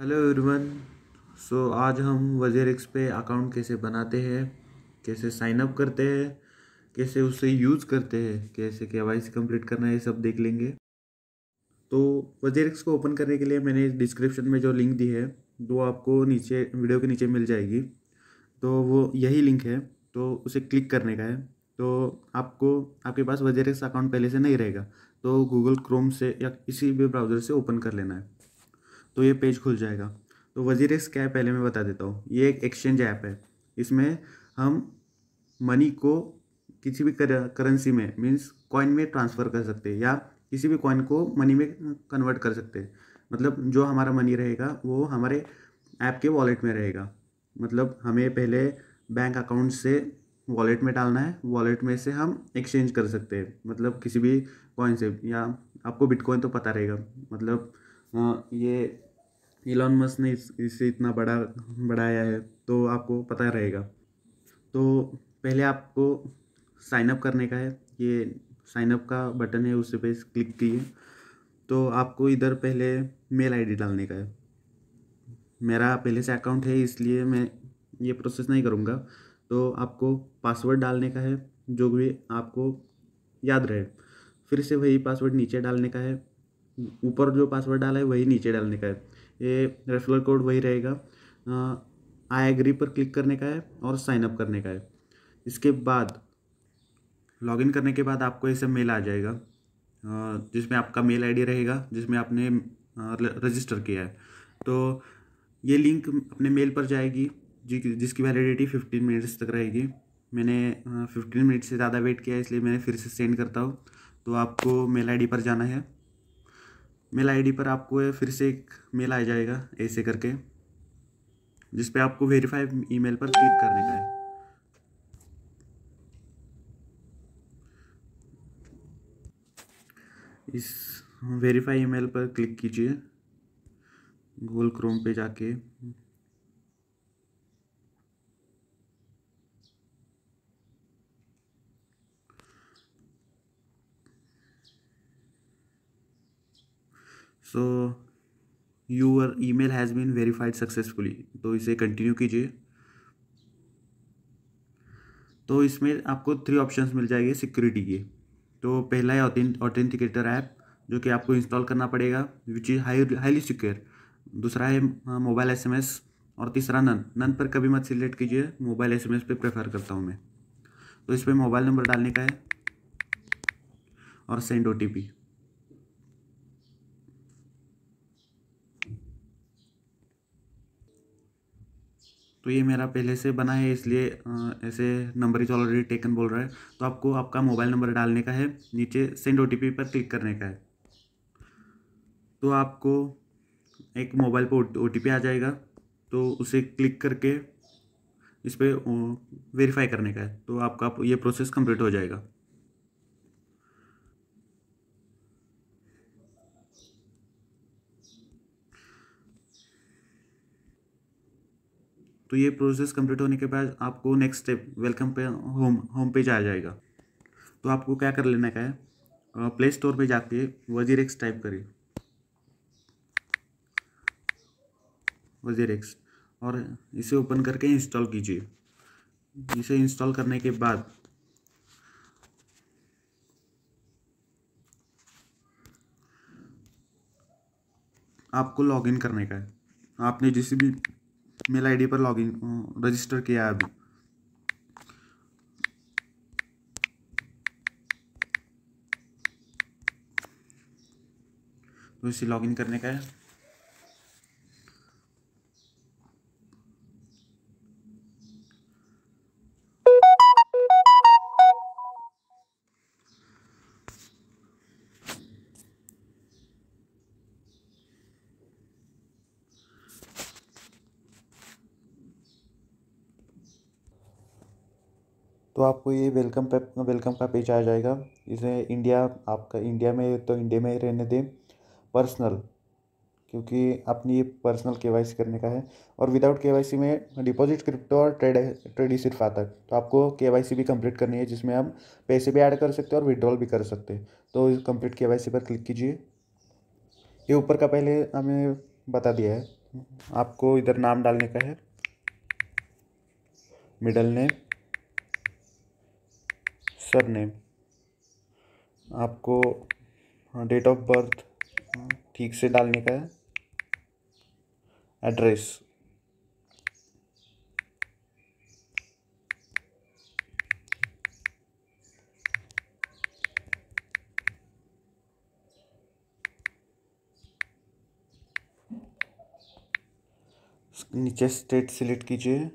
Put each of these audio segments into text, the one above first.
hello everyone so आज हम वजेरेक्स पे अकाउंट कैसे बनाते हैं कैसे साइन अप करते हैं कैसे उसे यूज़ करते हैं कैसे के वाई कंप्लीट करना है ये सब देख लेंगे तो वजेरेक्स को ओपन करने के लिए मैंने डिस्क्रिप्शन में जो लिंक दी है वो आपको नीचे वीडियो के नीचे मिल जाएगी तो वो यही लिंक है तो उसे क्लिक करने का है तो आपको आपके पास वजेरिक्स अकाउंट पहले से नहीं रहेगा तो गूगल क्रोम से या किसी भी ब्राउज़र से ओपन कर लेना है तो ये पेज खुल जाएगा तो वजीर एक्स क्या है पहले मैं बता देता हूँ ये एक एक्सचेंज ऐप है इसमें हम मनी को किसी भी करेंसी में मीन्स कॉइन में ट्रांसफ़र कर सकते हैं या किसी भी कॉइन को मनी में कन्वर्ट कर सकते हैं मतलब जो हमारा मनी रहेगा वो हमारे ऐप के वॉलेट में रहेगा मतलब हमें पहले बैंक अकाउंट से वॉलेट में डालना है वॉलेट में से हम एक्सचेंज कर सकते हैं मतलब किसी भी कॉइन से या आपको बिटकॉइन तो पता रहेगा मतलब ये इलॉन मस्क ने इस, इसे इतना बड़ा बढ़ाया है तो आपको पता रहेगा तो पहले आपको साइन अप करने का है ये साइन अप का बटन है उसे पे क्लिक किए तो आपको इधर पहले मेल आईडी डालने का है मेरा पहले से अकाउंट है इसलिए मैं ये प्रोसेस नहीं करूँगा तो आपको पासवर्ड डालने का है जो भी आपको याद रहे फिर से वही पासवर्ड नीचे डालने का है ऊपर जो पासवर्ड डाला है वही नीचे डालने का है ये रेफरल कोड वही रहेगा आई एग्री पर क्लिक करने का है और साइनअप करने का है इसके बाद लॉगिन करने के बाद आपको ऐसे मेल आ जाएगा जिसमें आपका मेल आईडी रहेगा जिसमें आपने रजिस्टर किया है तो ये लिंक अपने मेल पर जाएगी जिसकी वैलिडिटी फिफ्टीन मिनट्स तक रहेगी मैंने फिफ्टीन मिनट से ज़्यादा वेट किया इसलिए मैंने फिर से सेंड करता हूँ तो आपको मेल आईडी पर जाना है मेल आईडी पर आपको फिर से एक मेल आ जाएगा ऐसे करके जिस पे आपको वेरीफाई ईमेल पर क्लिक करने का है इस वेरीफाई ईमेल पर क्लिक कीजिए गूगल क्रोम पे जाके so your email has been verified successfully तो इसे कंटिन्यू कीजिए तो इसमें आपको थ्री ऑप्शंस मिल जाएंगे सिक्योरिटी के तो पहला है ऑथेंटिकेटर ऐप जो कि आपको इंस्टॉल करना पड़ेगा which is high highly secure दूसरा है मोबाइल एसएमएस और तीसरा नन नन पर कभी मत सिलेक्ट कीजिए मोबाइल एसएमएस पे प्रेफर करता हूँ मैं तो इस पर मोबाइल नंबर डालने का है और सेंड ओ टी पी तो ये मेरा पहले से बना है इसलिए ऐसे नंबर इज ऑलरेडी टेकन बोल रहा है तो आपको आपका मोबाइल नंबर डालने का है नीचे सेंड ओ पर क्लिक करने का है तो आपको एक मोबाइल पर ओ आ जाएगा तो उसे क्लिक करके इस पर वेरीफाई करने का है तो आपका ये प्रोसेस कंप्लीट हो जाएगा तो ये प्रोसेस कंप्लीट होने के बाद आपको नेक्स्ट स्टेप वेलकम पे होम होम पेज आ जाएगा तो आपको क्या कर लेना का है प्ले स्टोर पे जाके वजीर एक्स टाइप करिए वजीर एक्स और इसे ओपन करके इंस्टॉल कीजिए इसे इंस्टॉल करने के बाद आपको लॉगिन करने का है आपने जिस भी मेल आईडी पर लॉगिन रजिस्टर किया है अभी तो इसे लॉगिन करने का है आपको ये वेलकम पे वेलकम का पेज आ जाएगा इसे इंडिया आपका इंडिया में तो इंडिया में ही रहने दें पर्सनल क्योंकि अपनी ये पर्सनल के करने का है और विदाउट के में डिपॉजिट क्रिप्टो और ट्रेड ट्रेड ही सिर्फ आता है तो आपको के भी कंप्लीट करनी है जिसमें आप पैसे भी ऐड कर सकते हैं और विदड्रॉल भी कर सकते हैं तो कंप्लीट के पर क्लिक कीजिए ये ऊपर का पहले हमें बता दिया है आपको इधर नाम डालने का है मिडल नेम सर नेम आपको डेट ऑफ बर्थ ठीक से डालने का है एड्रेस नीचे स्टेट सिलेक्ट कीजिए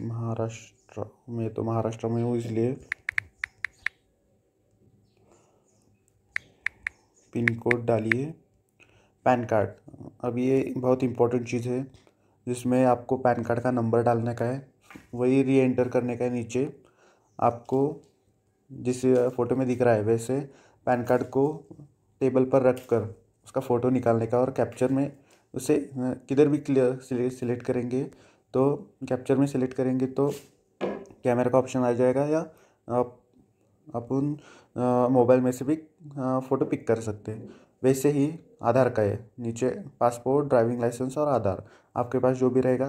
महाराष्ट्र में तो महाराष्ट्र में हूँ इसलिए पिन कोड डालिए पैन कार्ड अब ये बहुत इंपॉर्टेंट चीज़ है जिसमें आपको पैन कार्ड का नंबर डालने का है वही री एंटर करने का है नीचे आपको जिस फ़ोटो में दिख रहा है वैसे पैन कार्ड को टेबल पर रख कर उसका फ़ोटो निकालने का और कैप्चर में उसे किधर भी क्लियर सिलेक्ट करेंगे तो कैप्चर में सिलेक्ट करेंगे तो कैमरा का ऑप्शन आ जाएगा या आप अपन मोबाइल में से भी फ़ोटो पिक कर सकते हैं वैसे ही आधार का है नीचे पासपोर्ट ड्राइविंग लाइसेंस और आधार आपके पास जो भी रहेगा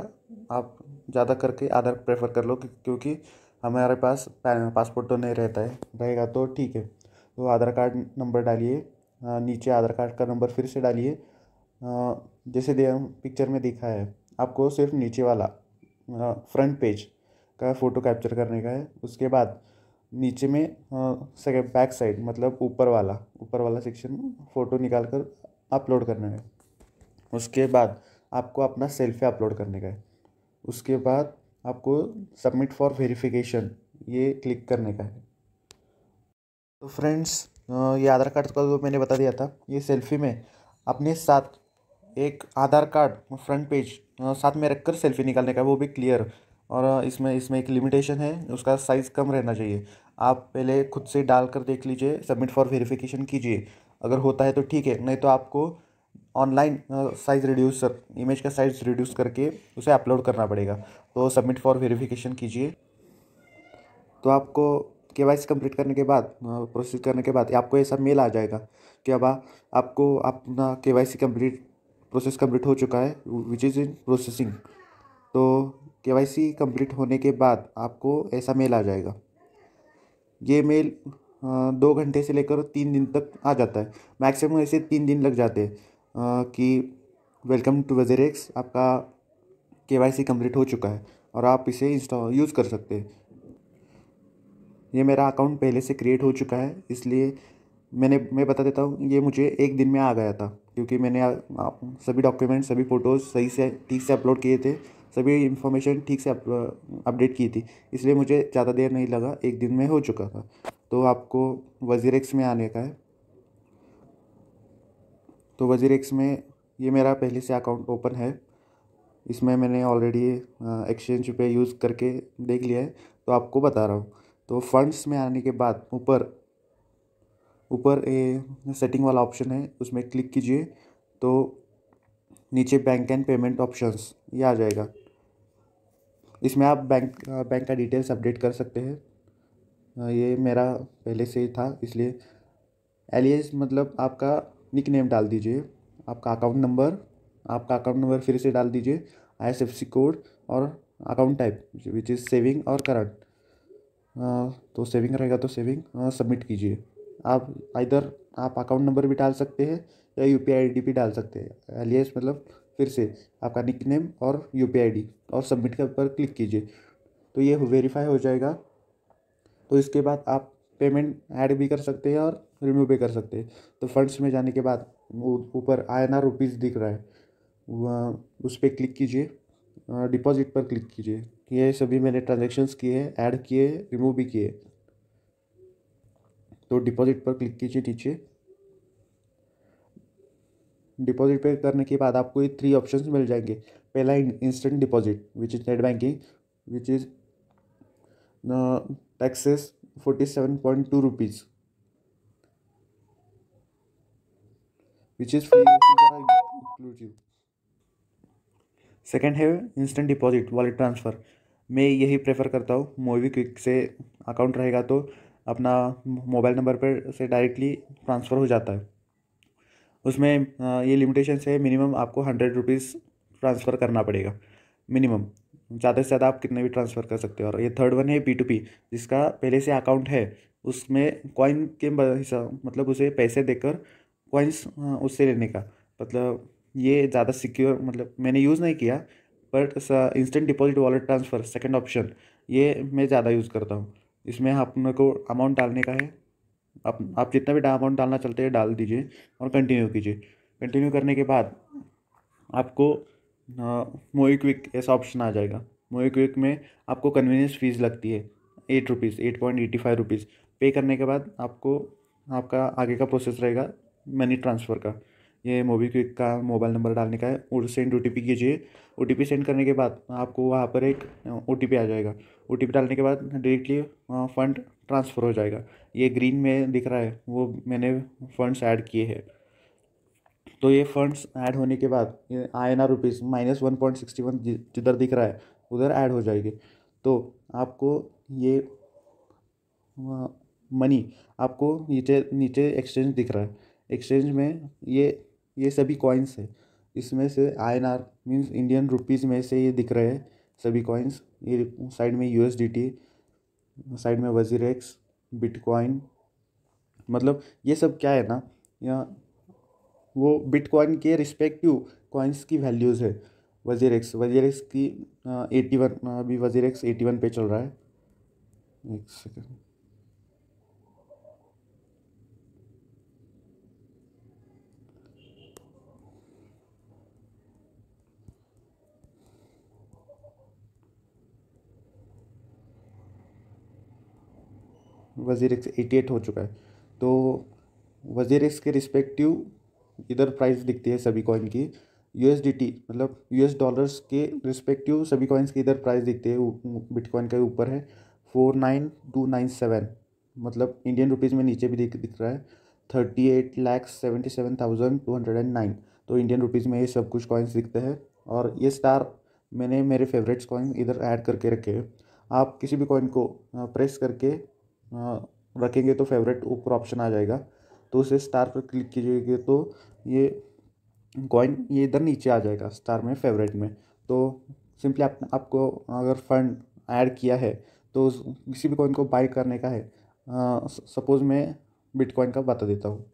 आप ज़्यादा करके आधार प्रेफर कर लो क्योंकि हमारे पास पासपोर्ट तो नहीं रहता है रहेगा तो ठीक है तो आधार कार्ड नंबर डालिए नीचे आधार कार्ड का नंबर फिर से डालिए जैसे दे पिक्चर में दिखा है आपको सिर्फ नीचे वाला फ्रंट पेज का फ़ोटो कैप्चर करने का है उसके बाद नीचे में सके बैक साइड मतलब ऊपर वाला ऊपर वाला सेक्शन में फ़ोटो निकाल कर अपलोड करना है उसके बाद आपको अपना सेल्फी अपलोड करने का है उसके बाद आपको सबमिट फॉर वेरिफिकेशन ये क्लिक करने का है तो फ्रेंड्स ये आधार कार्ड का जो मैंने बता दिया था ये सेल्फी में अपने साथ एक आधार कार्ड फ्रंट पेज साथ में रखकर सेल्फी निकालने का है वो भी क्लियर और इसमें इसमें एक लिमिटेशन है उसका साइज़ कम रहना चाहिए आप पहले खुद से डाल कर देख लीजिए सबमिट फॉर वेरिफिकेशन कीजिए अगर होता है तो ठीक है नहीं तो आपको ऑनलाइन साइज़ रिड्यूसर इमेज का साइज़ रिड्यूस करके उसे अपलोड करना पड़ेगा तो सबमिट फॉर वेरिफिकेशन कीजिए तो आपको के वाई सी कम्प्लीट करने के बाद प्रोसेस करने के बाद आपको ऐसा मेल आ जाएगा कि अब आपको अपना K Y C complete process complete हो चुका है विच इज़ इन प्रोसेसिंग तो के वाई सी कम्प्लीट होने के बाद आपको ऐसा मेल आ जाएगा ये मेल दो घंटे से लेकर तीन दिन तक आ जाता है मैक्सिमम ऐसे तीन दिन लग जाते हैं कि वेलकम टू वजर आपका के वाई सी कम्प्लीट हो चुका है और आप इसे इंस्टॉल यूज़ कर सकते हैं ये मेरा अकाउंट पहले से क्रिएट हो चुका है इसलिए मैंने मैं बता देता हूँ ये मुझे एक दिन में आ गया था क्योंकि मैंने सभी डॉक्यूमेंट सभी फ़ोटोज़ सही से ठीक से अपलोड किए थे सभी इन्फॉर्मेशन ठीक से अपडेट की थी इसलिए मुझे ज़्यादा देर नहीं लगा एक दिन में हो चुका था तो आपको वजीरेक्स में आने का है तो वजीरेक्स में ये मेरा पहले से अकाउंट ओपन है इसमें मैंने ऑलरेडी एक्सचेंज पे यूज़ करके देख लिया है तो आपको बता रहा हूँ तो फंड्स में आने के बाद ऊपर ऊपर ए सेटिंग वाला ऑप्शन है उसमें क्लिक कीजिए तो नीचे बैंक एंड पेमेंट ऑप्शंस ये आ जाएगा इसमें आप बैंक बैंक का डिटेल्स अपडेट कर सकते हैं ये मेरा पहले से ही था इसलिए एलियस मतलब आपका निक नेम डाल दीजिए आपका अकाउंट नंबर आपका अकाउंट नंबर फिर से डाल दीजिए आईएसएफसी कोड और account type which is saving और करंट तो सेविंग रहेगा तो सेविंग सबमिट कीजिए आप इधर आप अकाउंट नंबर भी डाल सकते हैं या यू पी आई भी डाल सकते हैं एलियस मतलब फिर से आपका निक नेम और यू पी और सबमिट के ऊपर क्लिक कीजिए तो ये वेरीफाई हो जाएगा तो इसके बाद आप पेमेंट ऐड भी कर सकते हैं और रिमूव भी कर सकते हैं तो फंड्स में जाने के बाद ऊपर आई एन आर दिख रहा है उस पर क्लिक कीजिए डिपॉजिट पर क्लिक कीजिए ये सभी मैंने ट्रांजेक्शन्स किए हैं ऐड किए रिमूव भी किए तो डिपॉजिट पर क्लिक कीजिए नीचे डिपॉजिट पे करने के बाद आपको ये थ्री ऑप्शंस मिल जाएंगे पहला instant deposit which is net banking which is taxes forty seven point two rupees which is free second है इंस्टेंट डिपॉजिट वॉलेट ट्रांसफ़र मैं यही प्रेफर करता हूँ मोवी क्विक से अकाउंट रहेगा तो अपना मोबाइल नंबर पर से डायरेक्टली ट्रांसफ़र हो जाता है उसमें ये लिमिटेशन है मिनिमम आपको हंड्रेड रुपीज़ ट्रांसफ़र करना पड़ेगा मिनिमम ज़्यादा से ज़्यादा आप कितने भी ट्रांसफ़र कर सकते हो और ये थर्ड वन है पी टू पी जिसका पहले से अकाउंट है उसमें कॉइन के हिसाब मतलब उसे पैसे देकर कॉइन्स उससे लेने का मतलब ये ज़्यादा सिक्योर मतलब मैंने यूज़ नहीं किया but instant deposit wallet transfer second option ये मैं ज़्यादा यूज़ करता हूँ इसमें अपने को अमाउंट डालने का है आप आप जितना भी अमाउंट डालना चाहते हैं डाल दीजिए और कंटिन्यू कीजिए कंटिन्यू करने के बाद आपको मोई क्विक ऐसा ऑप्शन आ जाएगा मोई क्विक में आपको कन्वीनियंस फ़ीस लगती है eight rupees eight point eighty five rupees pay करने के बाद आपको आपका आगे का प्रोसेस रहेगा मनी ट्रांसफ़र का ये मोबीक्विक का मोबाइल नंबर डालने का है और सेंड ओ कीजिए ओ सेंड करने के बाद आपको वहाँ पर एक ओ आ जाएगा ओ डालने के बाद डायरेक्टली फ़ंड ट्रांसफ़र हो जाएगा ये ग्रीन में दिख रहा है वो मैंने फ़ंड्स ऐड किए हैं तो ये फंड्स ऐड होने के बाद I N R rupees minus one point sixty one जिधर दिख रहा है उधर ऐड हो जाएगी तो आपको ये मनी आपको नीचे नीचे एक्सचेंज दिख रहा है एक्सचेंज में ये ये सभी कॉइन्स है इसमें से I N R means Indian rupees में से ये दिख रहे हैं सभी कॉइन्स ये साइड में U S D T side में एक्स बिटकॉइन मतलब ये सब क्या है ना यहाँ वो बिटकॉइन के रिस्पेक्टिव कॉइन्स की वैल्यूज़ है वजीर वजीर एक्स की एटी uh, वन अभी वजीर एक्स एटी वन पे चल रहा है एक सेकेंड वज़ीर एक्स एटी एट हो चुका है तो वज़ीर एक्स के रिस्पेक्टिव इधर प्राइस दिखती है सभी कॉइन की यू मतलब यू एस डॉलर्स के रिस्पेक्टिव सभी कॉइन्स की इधर प्राइस दिखती है बिटकॉइन का ऊपर है four nine two nine seven मतलब इंडियन रुपीज़ में नीचे भी दिख दिख रहा है thirty eight lakhs seventy seven thousand two hundred and nine तो इंडियन रुपीज़ में ये सब कुछ कॉइन्स दिखते हैं और ये स्टार मैंने मेरे फेवरेट्स कॉइन इधर ऐड करके रखे हैं आप किसी भी कॉइन को प्रेस करके हाँ, रखेंगे तो फेवरेट ऊपर ऑप्शन आ जाएगा तो उसे स्टार पर क्लिक कीजिएगा तो ये कॉइन ये इधर नीचे आ जाएगा स्टार में फेवरेट में तो सिंपली आप, आपको अगर फंड ऐड किया है तो किसी भी कॉइन को बाई करने का है सपोज़ मैं बिटकॉइन का बता देता हूँ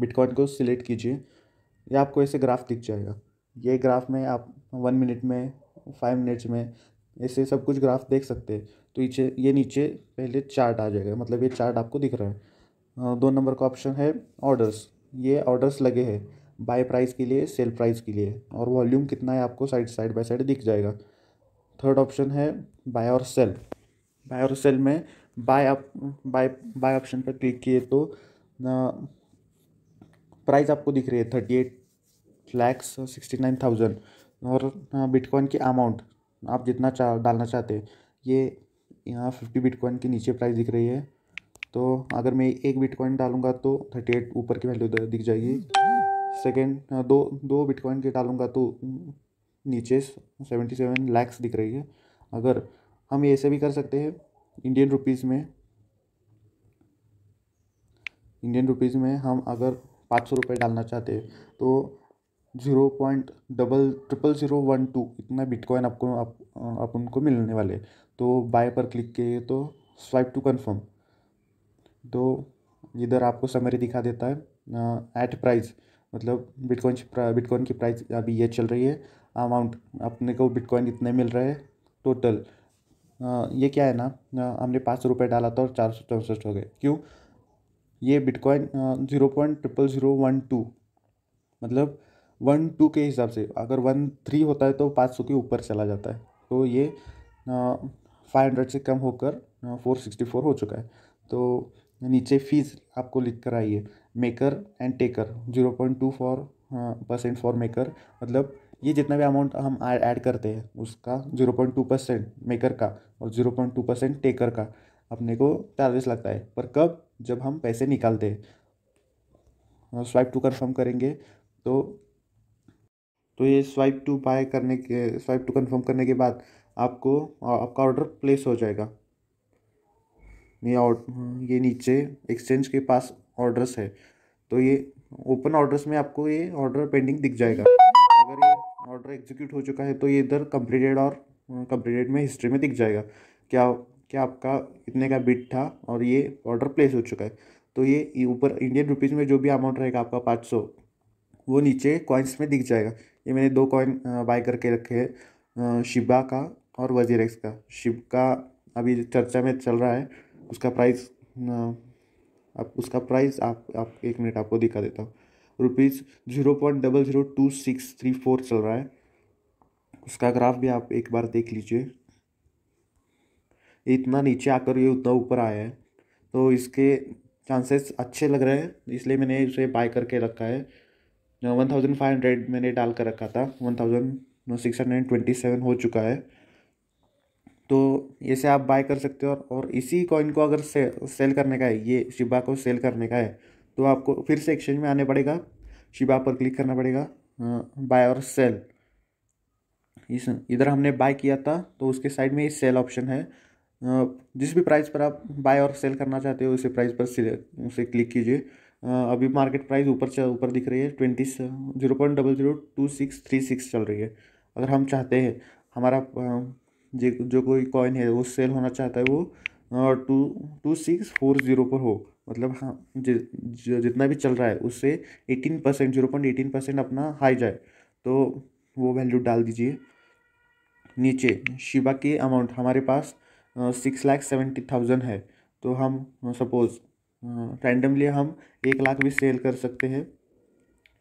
बिटकॉइन को सिलेक्ट कीजिए या आपको ऐसे ग्राफ दिख जाएगा ये ग्राफ में आप वन मिनट में फाइव मिनट्स में ऐसे सब कुछ ग्राफ देख सकते हैं तो नीचे ये नीचे पहले चार्ट आ जाएगा मतलब ये चार्ट आपको दिख रहा है दो नंबर का ऑप्शन है ऑर्डर्स ये ऑर्डर्स लगे हैं बाय प्राइस के लिए सेल प्राइस के लिए और वॉल्यूम कितना है आपको साइड साइड बाय साइड दिख जाएगा थर्ड ऑप्शन है बाय और सेल बाय और सेल में बाय आप बाय बाय ऑप्शन पर क्लिक किए तो प्राइस आपको दिख रही है thirty eight lakhs sixty nine thousand और बिटकॉइन की अमाउंट आप जितना चाह डालना चाहते हैं ये यहाँ फिफ्टी बिटकॉइन के नीचे प्राइस दिख रही है तो अगर मैं एक बिटकॉइन डालूंगा तो थर्टी एट ऊपर की वैल्यू दिख जाएगी सेकेंड दो दो बिटकॉइन के डालूंगा तो नीचे सेवेंटी सेवन लैक्स दिख रही है अगर हम ऐसे भी कर सकते हैं इंडियन रुपीज़ में इंडियन रुपीज़ में हम अगर पाँच सौ रुपये डालना चाहते हैं तो zero point double triple zero one two इतना बिटकॉइन आपको आप, आप उनको मिलने वाले तो बाय पर क्लिक किए तो स्वाइप टू कंफर्म तो इधर आपको समरी दिखा देता है एट प्राइस मतलब बिटकॉइन बिटकॉइन की प्राइस अभी ये चल रही है अमाउंट अपने को बिटकॉइन इतने मिल रहे हैं टोटल ये क्या है ना हमने पाँच सौ रुपये डाला था और चार सौ चौंसठ हो गए क्यों ये bitcoin zero point triple zero one two मतलब वन टू के हिसाब से अगर वन थ्री होता है तो पाँच सौ के ऊपर चला जाता है तो ये फाइव हंड्रेड से कम होकर फोर सिक्सटी फोर हो चुका है तो नीचे फीस आपको लिख कर आइए maker and taker zero point two four percent for maker मतलब ये जितना भी अमाउंट हम ऐड करते हैं उसका zero point two percent maker का और zero point two percent taker का अपने को चार्जेस लगता है पर कब जब हम पैसे निकालते हैं स्वाइप टू कन्फर्म करेंगे तो तो ये स्वाइप टू बाय करने के स्वाइप टू कन्फर्म करने के बाद आपको आपका ऑर्डर प्लेस हो जाएगा ये ये नीचे एक्सचेंज के पास ऑर्डर्स है तो ये ओपन ऑर्डर्स में आपको ये ऑर्डर पेंडिंग दिख जाएगा अगर ये ऑर्डर एग्जीक्यूट हो चुका है तो ये इधर कंप्लीटेड और कंप्लीटेड में हिस्ट्री में दिख जाएगा क्या क्या आपका इतने का बिट था और ये ऑर्डर प्लेस हो चुका है तो ये ऊपर इंडियन रुपीज़ में जो भी अमाउंट रहेगा आपका पाँच सौ वो नीचे कॉइन्स में दिख जाएगा ये मैंने दो कॉइन बाय करके रखे हैं शिबा का और वजीर एक्स का शिव का अभी चर्चा में चल रहा है उसका प्राइस आप उसका प्राइस आप आप एक मिनट आपको दिखा देता हूँ rupees zero point double zero two six three four चल रहा है उसका ग्राफ भी आप एक बार देख लीजिए इतना नीचे आकर ये उतना ऊपर आया है तो इसके चांसेस अच्छे लग रहे हैं इसलिए मैंने इसे बाय करके रखा है वन थाउजेंड फाइव हंड्रेड मैंने डाल कर रखा था one thousand six hundred twenty seven हो चुका है तो ये से आप बाय कर सकते हो और इसी कॉइन को अगर से, सेल करने का है ये शिबा को सेल करने का है तो आपको फिर से एक्सचेंज में आने पड़ेगा शिबा पर क्लिक करना पड़ेगा बाय हाँ, और सेल इस इधर हमने बाय किया था तो उसके साइड में ये सेल ऑप्शन है हाँ, जिस भी प्राइस पर आप बाय और सेल करना चाहते हो उसी प्राइस पर उसे क्लिक कीजिए हाँ, अभी मार्केट प्राइस ऊपर ऊपर दिख रही है twenty zero point double zero two six three six चल रही है अगर हम चाहते हैं हमारा जे जो कोई कॉइन है वो सेल होना चाहता है वो two two six four zero पर हो मतलब हाँ जि, जि, जितना भी चल रहा है उससे eighteen percent zero point eighteen percent अपना हाई जाए तो वो वैल्यू डाल दीजिए नीचे शिवा के अमाउंट हमारे पास सिक्स लाख सेवेंटी थाउजेंड है तो हम सपोज़ रैंडमली हम एक लाख भी सेल कर सकते हैं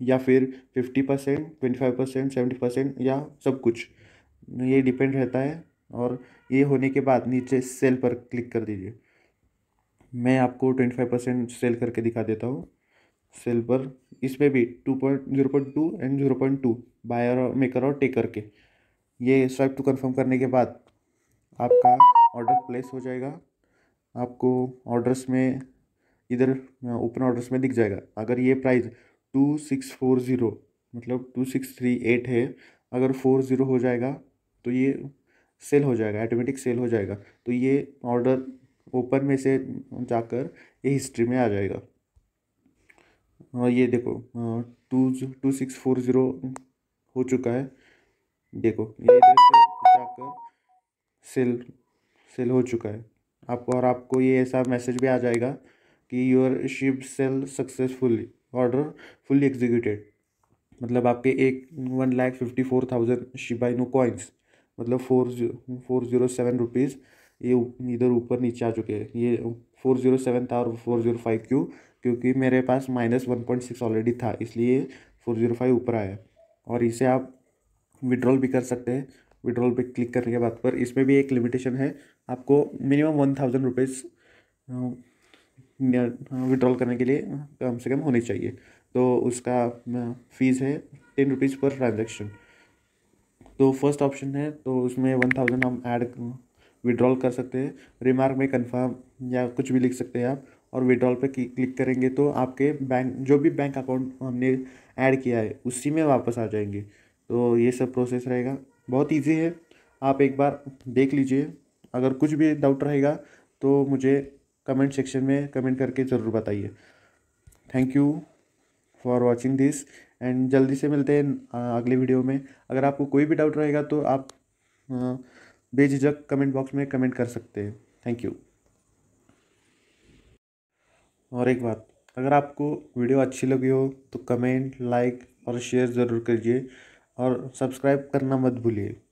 या फिर fifty percent twenty five percent seventy percent या सब कुछ ये डिपेंड रहता है और ये होने के बाद नीचे सेल पर क्लिक कर दीजिए मैं आपको ट्वेंटी फाइव परसेंट सेल करके दिखा देता हूँ सेल पर इसमें भी two point zero point two and zero point two buyer और मेकर और टेकर के ये स्वाइप टू कंफर्म करने के बाद आपका ऑर्डर प्लेस हो जाएगा आपको ऑर्डर्स में इधर ओपन ऑर्डर्स में दिख जाएगा अगर ये price two six four zero मतलब टू सिक्स थ्री एट है अगर फोर ज़ीरो हो जाएगा तो ये सेल हो जाएगा ऑटोमेटिक सेल हो जाएगा तो ये ऑर्डर ओपन में से जाकर ये हिस्ट्री में आ जाएगा और ये देखो two two six four zero हो चुका है देखो ये जाकर सेल सेल हो चुका है आपको और आपको ये ऐसा मैसेज भी आ जाएगा कि your ship sell successfully order fully executed मतलब आपके एक one lakh fifty four thousand Shiba Inu coins मतलब four zero four zero seven rupees ये इधर ऊपर नीचे आ चुके हैं ये फोर जीरो सेवन था और फोर जीरो फाइव क्यों क्योंकि मेरे पास minus one point six already था इसलिए फोर जीरो फाइव ऊपर आया और इसे आप विड्रॉल भी कर सकते हैं विड्रॉल पे क्लिक करने के बाद पर इसमें भी एक लिमिटेशन है आपको minimum one thousand rupees withdrawal करने के लिए कम से कम होनी चाहिए तो उसका फीस है टेन रुपीज़ पर ट्रांजेक्शन तो फर्स्ट ऑप्शन है तो उसमें वन थाउजेंड हम ऐड विड्रॉल कर सकते हैं रिमार्क में कंफर्म या कुछ भी लिख सकते हैं आप और विड्रॉल पे क्लिक करेंगे तो आपके बैंक जो भी बैंक अकाउंट हमने ऐड किया है उसी में वापस आ जाएंगे तो ये सब प्रोसेस रहेगा बहुत ईजी है आप एक बार देख लीजिए अगर कुछ भी डाउट रहेगा तो मुझे कमेंट सेक्शन में कमेंट करके ज़रूर बताइए thank you for watching this and जल्दी से मिलते हैं अगले वीडियो में अगर आपको कोई भी डाउट रहेगा तो आप बेझिझक कमेंट बॉक्स में कमेंट कर सकते हैं थैंक यू और एक बात अगर आपको वीडियो अच्छी लगी हो तो कमेंट लाइक और शेयर ज़रूर करिए और सब्सक्राइब करना मत भूलिए